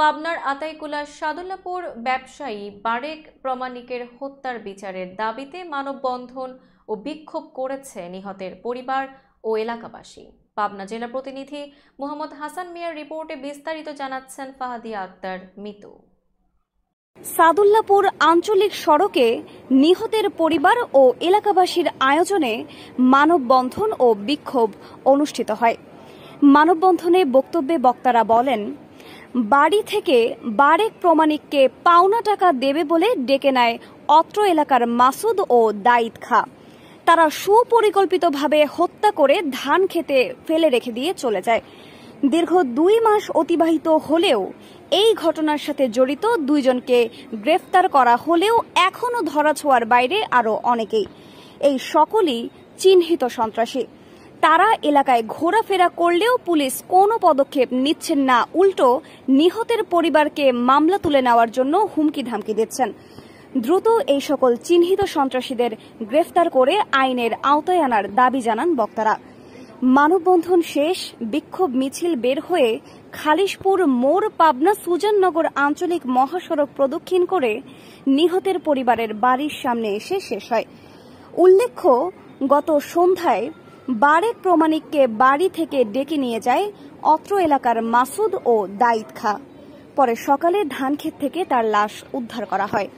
পাবনার আতাইকুলা সাদুল্লাপুর ব্যবসায়ী বারেক প্রমাণিকের হত্যার বিচারের দাবিতে মানববন্ধন ও বিক্ষোভ করেছে নিহতের পরিবার ও এলাকাবাসী পাবনা জেলা প্রতিনিধি মোহাম্মদ হাসান মিয়ার রিপোর্টে বিস্তারিত জানাচ্ছেন ফাহাদিয়া আক্তার মিতু সাদুল্লাপুর আঞ্চলিক সড়কে নিহতের পরিবার ও এলাকাবাসীর আয়োজনে মানববন্ধন ও বিক্ষোভ অনুষ্ঠিত হয় মানববন্ধনে বক্তব্যে বক্তারা বলেন বাড়ি থেকে বারেক প্রমাণিককে পাওনা টাকা দেবে বলে ডেকে নেয় অত্র এলাকার মাসুদ ও দায়িত খা তারা সুপরিকল্পিতভাবে হত্যা করে ধান খেতে ফেলে রেখে দিয়ে চলে যায় দীর্ঘ দুই মাস অতিবাহিত হলেও এই ঘটনার সাথে জড়িত দুইজনকে গ্রেফতার করা হলেও এখনও ধরাছোঁয়ার বাইরে আরও অনেকেই এই সকলই চিহ্নিত সন্ত্রাসী তারা এলাকায় ঘোরাফেরা করলেও পুলিশ কোনো পদক্ষেপ নিচ্ছেন না উল্টো নিহতের পরিবারকে মামলা তুলে নেওয়ার জন্য হুমকি ধামকি দিচ্ছেন দ্রুত এই সকল চিহ্নিত সন্ত্রাসীদের গ্রেফতার করে আইনের আওতায় আনার দাবি জানান বক্তারা মানববন্ধন শেষ বিক্ষোভ মিছিল বের হয়ে খালিশপুর মোড় পাবনা সুজাননগর আঞ্চলিক মহাসড়ক প্রদক্ষিণ করে নিহতের পরিবারের বাড়ির সামনে এসে শেষ হয় উল্লেখ্য গত সন্ধ্যায় বারেক প্রমাণিককে বাড়ি থেকে ডেকে নিয়ে যায় অত্র এলাকার মাসুদ ও দায়িত খা পরে সকালে ধানক্ষেত থেকে তার লাশ উদ্ধার করা হয়